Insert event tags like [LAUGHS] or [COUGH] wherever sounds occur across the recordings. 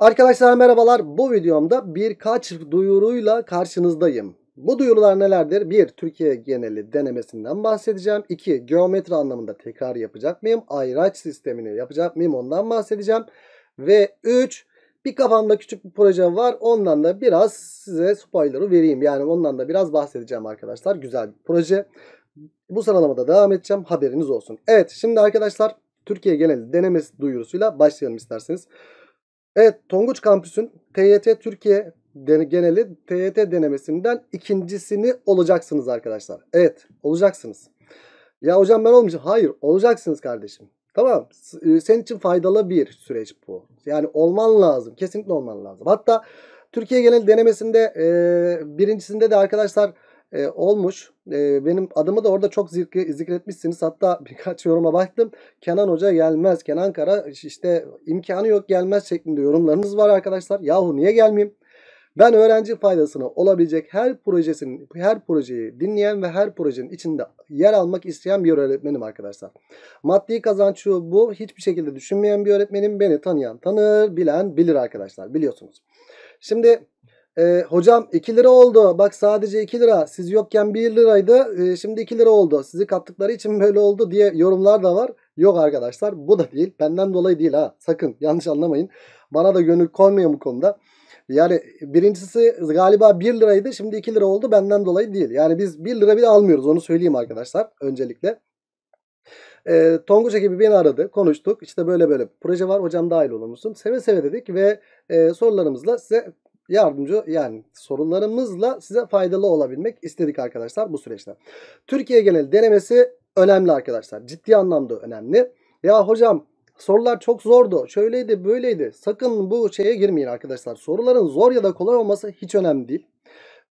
Arkadaşlar merhabalar. Bu videomda birkaç duyuruyla karşınızdayım. Bu duyurular nelerdir? 1. Türkiye geneli denemesinden bahsedeceğim. 2. Geometri anlamında tekrar yapacak mıyım? Ayraç sistemini yapacak mıyım? Ondan bahsedeceğim. Ve 3. Bir kafamda küçük bir proje var. Ondan da biraz size spoiler'ı vereyim. Yani ondan da biraz bahsedeceğim arkadaşlar. Güzel bir proje. Bu sıralamada devam edeceğim. Haberiniz olsun. Evet şimdi arkadaşlar Türkiye geneli denemesi duyurusuyla başlayalım isterseniz. Evet Tonguç Kampüs'ün TYT Türkiye geneli TYT denemesinden ikincisini olacaksınız arkadaşlar. Evet olacaksınız. Ya hocam ben olmayacağım. Hayır olacaksınız kardeşim. Tamam e, senin için faydalı bir süreç bu. Yani olman lazım. Kesinlikle olman lazım. Hatta Türkiye genel denemesinde e, birincisinde de arkadaşlar e, olmuş. E, benim adımı da orada çok zikre, zikretmişsiniz. Hatta [LAUGHS] birkaç yoruma baktım. Kenan Hoca gelmez. Kenan Kara işte imkanı yok gelmez şeklinde yorumlarınız var arkadaşlar. Yahu niye gelmeyeyim? Ben öğrenci faydasına olabilecek her projesinin, her projeyi dinleyen ve her projenin içinde yer almak isteyen bir öğretmenim arkadaşlar. Maddi kazanç bu hiçbir şekilde düşünmeyen bir öğretmenim. Beni tanıyan tanır, bilen bilir arkadaşlar biliyorsunuz. Şimdi e, hocam 2 lira oldu. Bak sadece 2 lira. Siz yokken 1 liraydı. E, şimdi 2 lira oldu. Sizi kattıkları için böyle oldu diye yorumlar da var. Yok arkadaşlar bu da değil. Benden dolayı değil ha. Sakın yanlış anlamayın. Bana da gönül koymuyor bu konuda. Yani birincisi galiba 1 liraydı. Şimdi 2 lira oldu. Benden dolayı değil. Yani biz 1 lira bile almıyoruz. Onu söyleyeyim arkadaşlar öncelikle. E, ee, Tonguç ekibi beni aradı. Konuştuk. İşte böyle böyle proje var. Hocam dahil olur musun? Seve seve dedik ve e, sorularımızla size yardımcı yani sorunlarımızla size faydalı olabilmek istedik arkadaşlar bu süreçte. Türkiye genel denemesi önemli arkadaşlar. Ciddi anlamda önemli. Ya hocam sorular çok zordu. Şöyleydi böyleydi. Sakın bu şeye girmeyin arkadaşlar. Soruların zor ya da kolay olması hiç önemli değil.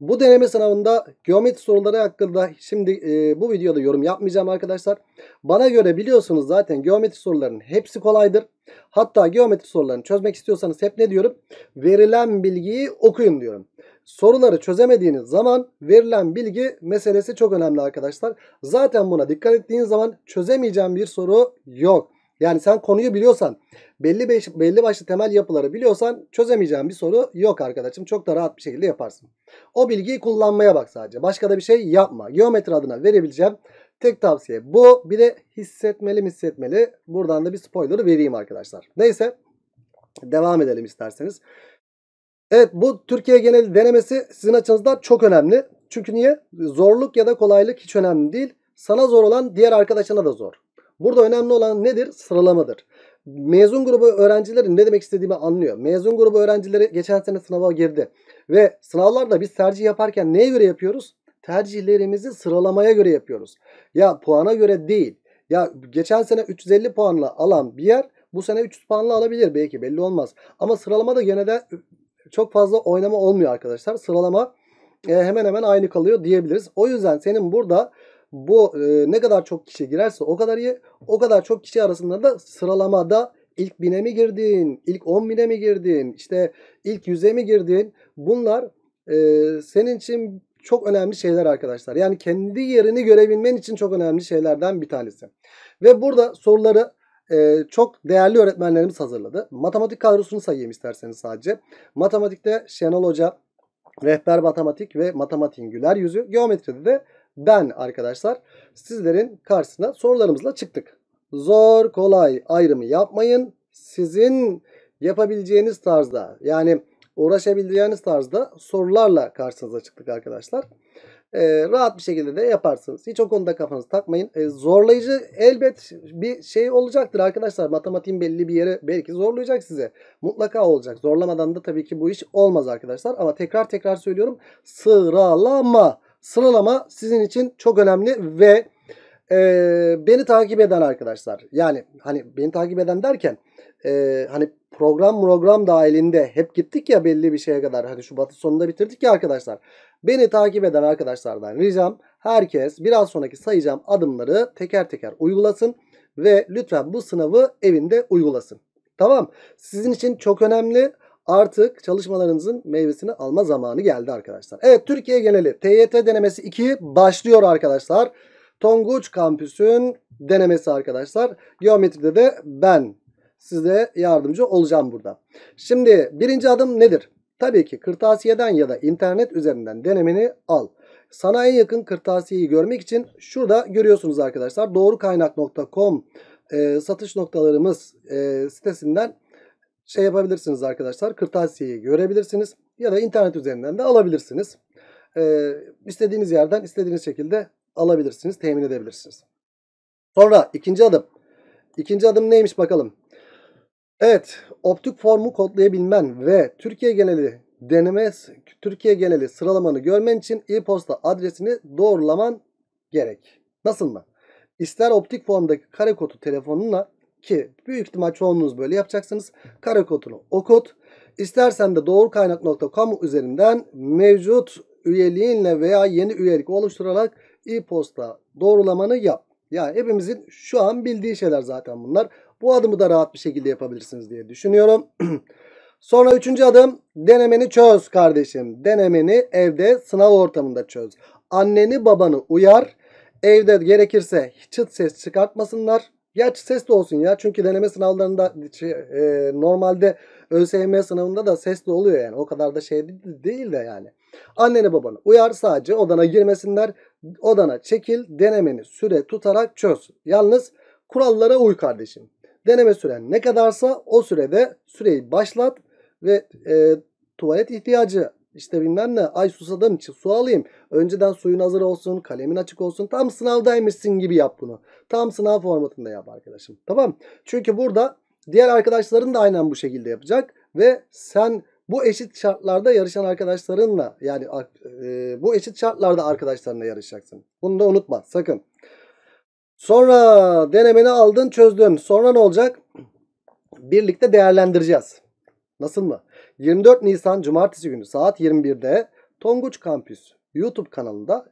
Bu deneme sınavında geometri soruları hakkında şimdi e, bu videoda yorum yapmayacağım arkadaşlar. Bana göre biliyorsunuz zaten geometri sorularının hepsi kolaydır. Hatta geometri sorularını çözmek istiyorsanız hep ne diyorum? Verilen bilgiyi okuyun diyorum. Soruları çözemediğiniz zaman verilen bilgi meselesi çok önemli arkadaşlar. Zaten buna dikkat ettiğiniz zaman çözemeyeceğim bir soru yok. Yani sen konuyu biliyorsan, belli beş, belli başlı temel yapıları biliyorsan çözemeyeceğim bir soru yok arkadaşım. Çok da rahat bir şekilde yaparsın. O bilgiyi kullanmaya bak sadece. Başka da bir şey yapma. Geometri adına verebileceğim tek tavsiye bu. Bir de hissetmeli mi hissetmeli. Buradan da bir spoiler vereyim arkadaşlar. Neyse devam edelim isterseniz. Evet bu Türkiye geneli denemesi sizin açınızda çok önemli. Çünkü niye? Zorluk ya da kolaylık hiç önemli değil. Sana zor olan diğer arkadaşına da zor. Burada önemli olan nedir? Sıralamadır. Mezun grubu öğrencileri ne demek istediğimi anlıyor. Mezun grubu öğrencileri geçen sene sınava girdi. Ve sınavlarda biz tercih yaparken neye göre yapıyoruz? Tercihlerimizi sıralamaya göre yapıyoruz. Ya puana göre değil. Ya geçen sene 350 puanla alan bir yer bu sene 300 puanla alabilir belki belli olmaz. Ama sıralamada gene de çok fazla oynama olmuyor arkadaşlar. Sıralama e, hemen hemen aynı kalıyor diyebiliriz. O yüzden senin burada bu e, ne kadar çok kişi girerse o kadar iyi. O kadar çok kişi arasında da sıralamada ilk bine mi girdin, ilk on bine mi girdin, işte ilk yüze mi girdin? Bunlar e, senin için çok önemli şeyler arkadaşlar. Yani kendi yerini görebilmen için çok önemli şeylerden bir tanesi. Ve burada soruları e, çok değerli öğretmenlerimiz hazırladı. Matematik kadrosunu sayayım isterseniz sadece. Matematikte Şenol Hoca, Rehber Matematik ve Matematiğin Güler Yüzü. Geometride de ben arkadaşlar sizlerin karşısına sorularımızla çıktık. Zor kolay ayrımı yapmayın. Sizin yapabileceğiniz tarzda yani uğraşabileceğiniz tarzda sorularla karşınıza çıktık arkadaşlar. Ee, rahat bir şekilde de yaparsınız. Hiç o konuda kafanızı takmayın. Ee, zorlayıcı elbet bir şey olacaktır arkadaşlar. Matematiğin belli bir yeri belki zorlayacak size. Mutlaka olacak. Zorlamadan da tabii ki bu iş olmaz arkadaşlar. Ama tekrar tekrar söylüyorum. Sıralama Sıralama sizin için çok önemli ve e, beni takip eden arkadaşlar yani hani beni takip eden derken e, hani program program dahilinde hep gittik ya belli bir şeye kadar hani Şubat'ın sonunda bitirdik ya arkadaşlar. Beni takip eden arkadaşlardan ricam herkes biraz sonraki sayacağım adımları teker teker uygulasın ve lütfen bu sınavı evinde uygulasın. Tamam sizin için çok önemli artık çalışmalarınızın meyvesini alma zamanı geldi arkadaşlar. Evet Türkiye geneli TYT denemesi 2 başlıyor arkadaşlar. Tonguç kampüsün denemesi arkadaşlar. Geometride de ben size yardımcı olacağım burada. Şimdi birinci adım nedir? Tabii ki kırtasiyeden ya da internet üzerinden denemeni al. Sana en yakın kırtasiyeyi görmek için şurada görüyorsunuz arkadaşlar. Doğrukaynak.com e, satış noktalarımız e, sitesinden şey yapabilirsiniz arkadaşlar. Kırtasiyeyi görebilirsiniz ya da internet üzerinden de alabilirsiniz. Ee, istediğiniz yerden istediğiniz şekilde alabilirsiniz, temin edebilirsiniz. Sonra ikinci adım. İkinci adım neymiş bakalım. Evet, optik formu kodlayabilmen ve Türkiye geneli deneme, Türkiye geneli sıralamanı görmen için e-posta adresini doğrulaman gerek. Nasıl mı? İster optik formdaki kare kodu telefonuna ki büyük ihtimal çoğunluğunuz böyle yapacaksınız. Kare kodunu okut. İstersen de doğrukaynak.com üzerinden mevcut üyeliğinle veya yeni üyelik oluşturarak e-posta doğrulamanı yap. Yani hepimizin şu an bildiği şeyler zaten bunlar. Bu adımı da rahat bir şekilde yapabilirsiniz diye düşünüyorum. [CLEARS THROAT] Sonra üçüncü adım denemeni çöz kardeşim. Denemeni evde sınav ortamında çöz. Anneni babanı uyar. Evde gerekirse çıt ses çıkartmasınlar. Gerçi sesli olsun ya. Çünkü deneme sınavlarında şey, e, normalde ÖSYM sınavında da sesli oluyor yani. O kadar da şey değil de yani. Anneni babanı uyar sadece odana girmesinler. Odana çekil denemeni süre tutarak çöz. Yalnız kurallara uy kardeşim. Deneme süren ne kadarsa o sürede süreyi başlat ve e, tuvalet ihtiyacı, işte bilmem ne ay susadım su alayım. Önceden suyun hazır olsun kalemin açık olsun tam sınavdaymışsın gibi yap bunu. Tam sınav formatında yap arkadaşım tamam. Çünkü burada diğer arkadaşların da aynen bu şekilde yapacak. Ve sen bu eşit şartlarda yarışan arkadaşlarınla yani e, bu eşit şartlarda arkadaşlarınla yarışacaksın. Bunu da unutma sakın. Sonra denemeni aldın çözdün. Sonra ne olacak? Birlikte değerlendireceğiz. Nasıl mı? 24 Nisan Cumartesi günü saat 21'de Tonguç Kampüs YouTube kanalında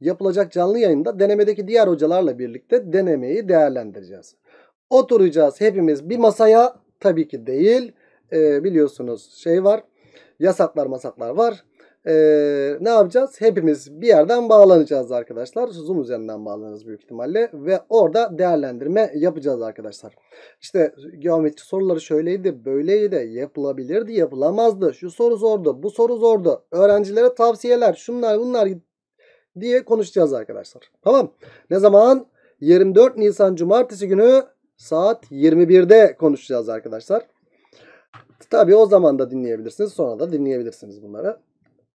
yapılacak canlı yayında denemedeki diğer hocalarla birlikte denemeyi değerlendireceğiz. Oturacağız hepimiz bir masaya tabii ki değil. Ee, biliyorsunuz şey var yasaklar masaklar var e, ne yapacağız? Hepimiz bir yerden bağlanacağız arkadaşlar. Zoom üzerinden bağlanacağız büyük ihtimalle. Ve orada değerlendirme yapacağız arkadaşlar. İşte geometri soruları şöyleydi, böyleydi, yapılabilirdi, yapılamazdı. Şu soru zordu, bu soru zordu. Öğrencilere tavsiyeler, şunlar bunlar diye konuşacağız arkadaşlar. Tamam. Ne zaman? 24 Nisan Cumartesi günü saat 21'de konuşacağız arkadaşlar. Tabii o zaman da dinleyebilirsiniz. Sonra da dinleyebilirsiniz bunları.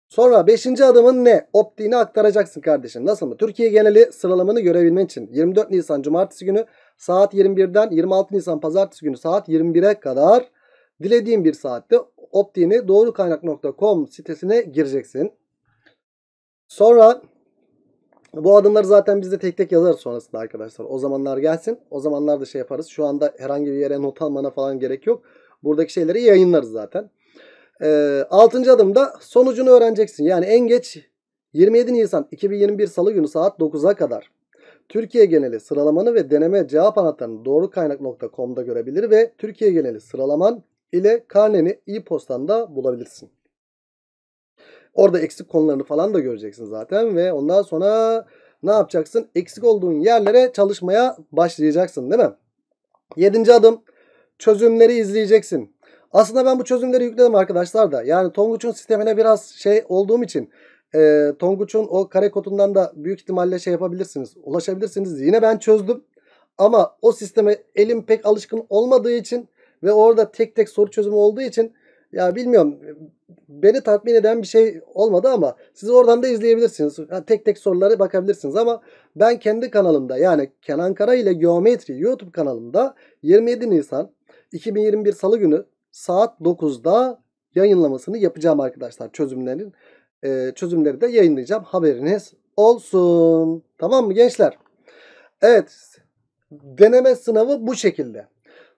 Sonra 5. adımın ne? Optiğini aktaracaksın kardeşim. Nasıl mı? Türkiye geneli sıralamanı görebilmen için 24 Nisan Cumartesi günü saat 21'den 26 Nisan Pazartesi günü saat 21'e kadar dilediğin bir saatte optiğini doğrukaynak.com sitesine gireceksin. Sonra bu adımları zaten biz de tek tek yazarız sonrasında arkadaşlar. O zamanlar gelsin. O zamanlar da şey yaparız. Şu anda herhangi bir yere not almana falan gerek yok. Buradaki şeyleri yayınlarız zaten. E, ee, 6. adımda sonucunu öğreneceksin. Yani en geç 27 Nisan 2021 Salı günü saat 9'a kadar Türkiye geneli sıralamanı ve deneme cevap anahtarını doğrukaynak.com'da görebilir ve Türkiye geneli sıralaman ile karneni e da bulabilirsin. Orada eksik konularını falan da göreceksin zaten ve ondan sonra ne yapacaksın? Eksik olduğun yerlere çalışmaya başlayacaksın değil mi? Yedinci adım çözümleri izleyeceksin. Aslında ben bu çözümleri yükledim arkadaşlar da. Yani Tonguç'un sistemine biraz şey olduğum için e, Tonguç'un o kare kodundan da büyük ihtimalle şey yapabilirsiniz. Ulaşabilirsiniz. Yine ben çözdüm. Ama o sisteme elim pek alışkın olmadığı için ve orada tek tek soru çözümü olduğu için ya bilmiyorum beni tatmin eden bir şey olmadı ama siz oradan da izleyebilirsiniz. Yani tek tek soruları bakabilirsiniz ama ben kendi kanalımda yani Kenan Kara ile Geometri YouTube kanalımda 27 Nisan 2021 Salı günü saat 9'da yayınlamasını yapacağım arkadaşlar çözümlerin. E, çözümleri de yayınlayacağım. Haberiniz olsun. Tamam mı gençler? Evet. Deneme sınavı bu şekilde.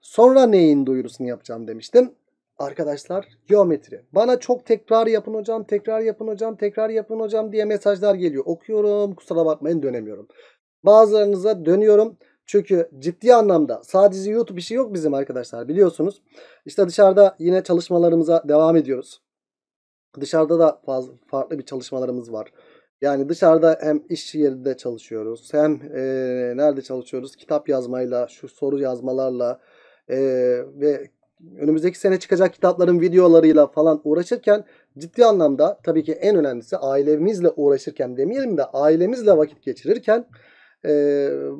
Sonra neyin duyurusunu yapacağım demiştim. Arkadaşlar geometri. Bana çok tekrar yapın hocam, tekrar yapın hocam, tekrar yapın hocam diye mesajlar geliyor. Okuyorum. Kusura bakmayın dönemiyorum. Bazılarınıza dönüyorum. Çünkü ciddi anlamda sadece YouTube işi yok bizim arkadaşlar biliyorsunuz. İşte dışarıda yine çalışmalarımıza devam ediyoruz. Dışarıda da fazla, farklı bir çalışmalarımız var. Yani dışarıda hem iş yerinde çalışıyoruz hem e, nerede çalışıyoruz kitap yazmayla, şu soru yazmalarla e, ve önümüzdeki sene çıkacak kitapların videolarıyla falan uğraşırken ciddi anlamda tabii ki en önemlisi ailemizle uğraşırken demeyelim de ailemizle vakit geçirirken e,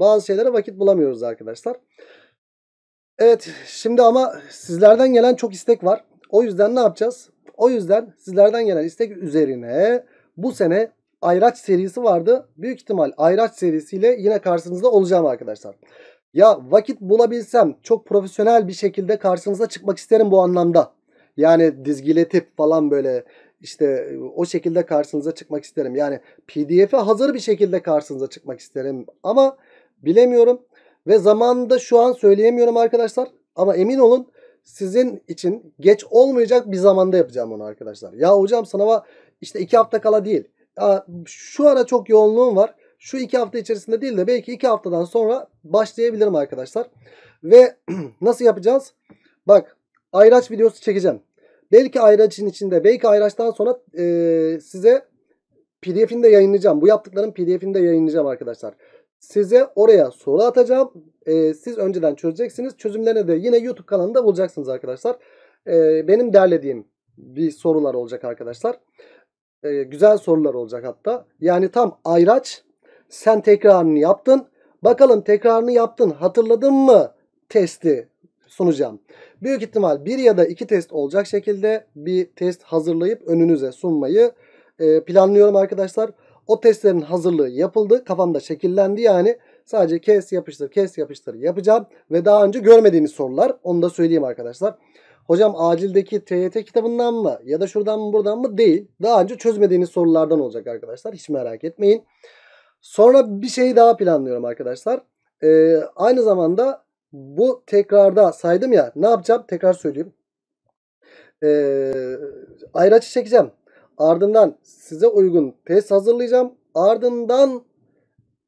bazı şeylere vakit bulamıyoruz arkadaşlar. Evet şimdi ama sizlerden gelen çok istek var. O yüzden ne yapacağız? O yüzden sizlerden gelen istek üzerine bu sene Ayraç serisi vardı. Büyük ihtimal Ayraç serisiyle yine karşınızda olacağım arkadaşlar. Ya vakit bulabilsem çok profesyonel bir şekilde karşınıza çıkmak isterim bu anlamda. Yani dizgiletip falan böyle işte o şekilde karşınıza çıkmak isterim. Yani PDF'e hazır bir şekilde karşınıza çıkmak isterim. Ama bilemiyorum ve zamanında şu an söyleyemiyorum arkadaşlar. Ama emin olun sizin için geç olmayacak bir zamanda yapacağım onu arkadaşlar. Ya hocam sınava işte iki hafta kala değil. Ya şu ara çok yoğunluğum var. Şu iki hafta içerisinde değil de belki iki haftadan sonra başlayabilirim arkadaşlar. Ve [CLEARS THROAT] nasıl yapacağız? Bak ayraç videosu çekeceğim. Belki ayraçın içinde, belki ayraçtan sonra e, size pdf'ini de yayınlayacağım. Bu yaptıkların pdf'ini de yayınlayacağım arkadaşlar. Size oraya soru atacağım. E, siz önceden çözeceksiniz. Çözümlerini de yine YouTube kanalında bulacaksınız arkadaşlar. E, benim derlediğim bir sorular olacak arkadaşlar. E, güzel sorular olacak hatta. Yani tam ayraç. Sen tekrarını yaptın. Bakalım tekrarını yaptın. Hatırladın mı testi sunacağım. Büyük ihtimal bir ya da iki test olacak şekilde bir test hazırlayıp önünüze sunmayı e, planlıyorum arkadaşlar. O testlerin hazırlığı yapıldı. Kafamda şekillendi yani. Sadece kes yapıştır kes yapıştır yapacağım. Ve daha önce görmediğiniz sorular. Onu da söyleyeyim arkadaşlar. Hocam acildeki TYT kitabından mı ya da şuradan mı buradan mı değil. Daha önce çözmediğiniz sorulardan olacak arkadaşlar. Hiç merak etmeyin. Sonra bir şey daha planlıyorum arkadaşlar. Ee, aynı zamanda bu tekrarda saydım ya ne yapacağım tekrar söyleyeyim. Ee, ayraçı çekeceğim. Ardından size uygun test hazırlayacağım. Ardından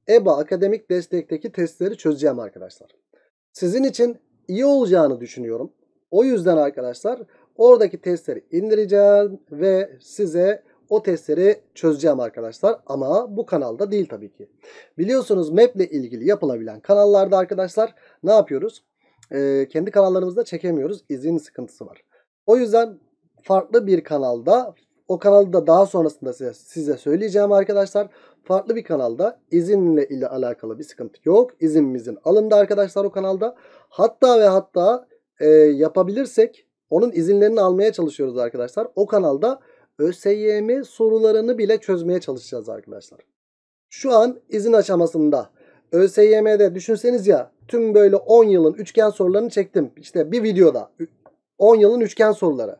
EBA akademik destekteki testleri çözeceğim arkadaşlar. Sizin için iyi olacağını düşünüyorum. O yüzden arkadaşlar oradaki testleri indireceğim ve size o testleri çözeceğim arkadaşlar ama bu kanalda değil tabii ki. Biliyorsunuz map ile ilgili yapılabilen kanallarda arkadaşlar ne yapıyoruz? Ee, kendi kanallarımızda çekemiyoruz. İzin sıkıntısı var. O yüzden farklı bir kanalda o kanalda daha sonrasında size, size söyleyeceğim arkadaşlar. Farklı bir kanalda izinle ile alakalı bir sıkıntı yok. İzinimizin alındı arkadaşlar o kanalda. Hatta ve hatta e, yapabilirsek onun izinlerini almaya çalışıyoruz arkadaşlar. O kanalda ÖSYM sorularını bile çözmeye çalışacağız arkadaşlar. Şu an izin aşamasında. ÖSYM'de düşünseniz ya tüm böyle 10 yılın üçgen sorularını çektim. İşte bir videoda 10 yılın üçgen soruları.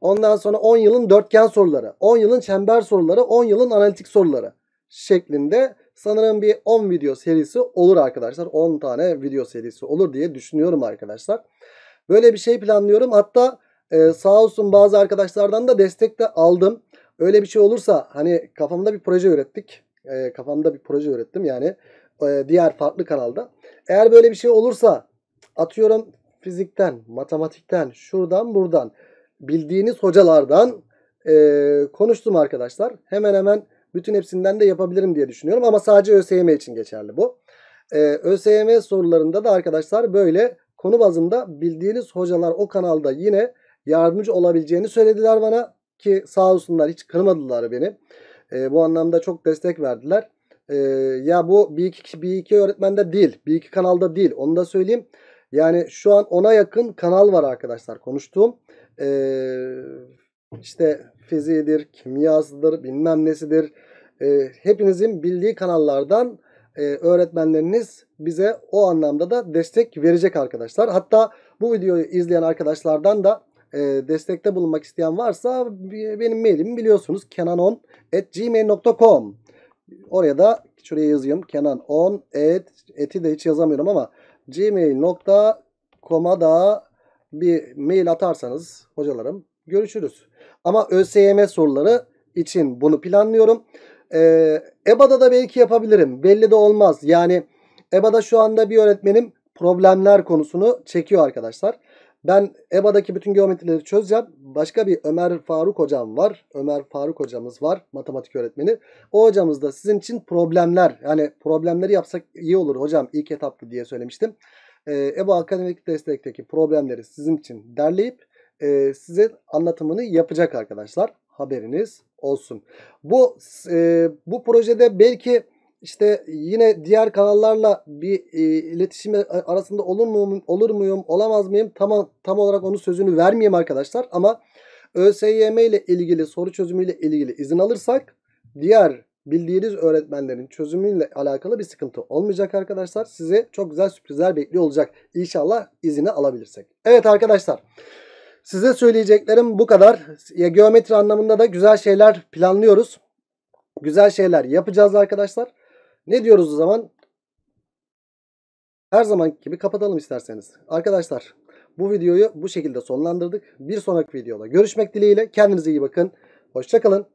Ondan sonra 10 yılın dörtgen soruları, 10 yılın çember soruları, 10 yılın analitik soruları şeklinde sanırım bir 10 video serisi olur arkadaşlar. 10 tane video serisi olur diye düşünüyorum arkadaşlar. Böyle bir şey planlıyorum. Hatta ee, sağ olsun bazı arkadaşlardan da destek de aldım. Öyle bir şey olursa hani kafamda bir proje ürettik. Ee, kafamda bir proje ürettim yani e, diğer farklı kanalda. Eğer böyle bir şey olursa atıyorum fizikten, matematikten, şuradan buradan bildiğiniz hocalardan e, konuştum arkadaşlar. Hemen hemen bütün hepsinden de yapabilirim diye düşünüyorum ama sadece ÖSYM için geçerli bu. E, ÖSYM sorularında da arkadaşlar böyle konu bazında bildiğiniz hocalar o kanalda yine yardımcı olabileceğini söylediler bana ki sağ olsunlar hiç kırmadılar beni. E, bu anlamda çok destek verdiler. E, ya bu bir iki, bir iki öğretmende değil, bir iki kanalda değil onu da söyleyeyim. Yani şu an ona yakın kanal var arkadaşlar konuştuğum. E, işte fiziğidir, kimyasıdır, bilmem nesidir. E, hepinizin bildiği kanallardan e, öğretmenleriniz bize o anlamda da destek verecek arkadaşlar. Hatta bu videoyu izleyen arkadaşlardan da e, destekte bulunmak isteyen varsa benim mailimi biliyorsunuz kenanon.gmail.com Oraya da şuraya yazayım kenanon et, eti de hiç yazamıyorum ama gmail.com'a da bir mail atarsanız hocalarım görüşürüz. Ama ÖSYM soruları için bunu planlıyorum. Ee, EBA'da da belki yapabilirim. Belli de olmaz. Yani EBA'da şu anda bir öğretmenim problemler konusunu çekiyor arkadaşlar. Ben EBA'daki bütün geometrileri çözeceğim. Başka bir Ömer Faruk hocam var. Ömer Faruk hocamız var. Matematik öğretmeni. O hocamız da sizin için problemler. Yani problemleri yapsak iyi olur hocam ilk etapta diye söylemiştim. Ee, EBA akademik destekteki problemleri sizin için derleyip e, size anlatımını yapacak arkadaşlar. Haberiniz olsun. Bu e, bu projede belki işte yine diğer kanallarla bir e, iletişim arasında olur mu olur muyum olamaz mıyım tamam tam olarak onun sözünü vermeyeyim arkadaşlar ama ÖSYM ile ilgili soru çözümüyle ilgili izin alırsak diğer bildiğiniz öğretmenlerin çözümüyle alakalı bir sıkıntı olmayacak arkadaşlar. Size çok güzel sürprizler bekliyor olacak. İnşallah izini alabilirsek. Evet arkadaşlar. Size söyleyeceklerim bu kadar. Ya, geometri anlamında da güzel şeyler planlıyoruz. Güzel şeyler yapacağız arkadaşlar. Ne diyoruz o zaman? Her zaman gibi kapatalım isterseniz. Arkadaşlar bu videoyu bu şekilde sonlandırdık. Bir sonraki videoda görüşmek dileğiyle. Kendinize iyi bakın. Hoşçakalın.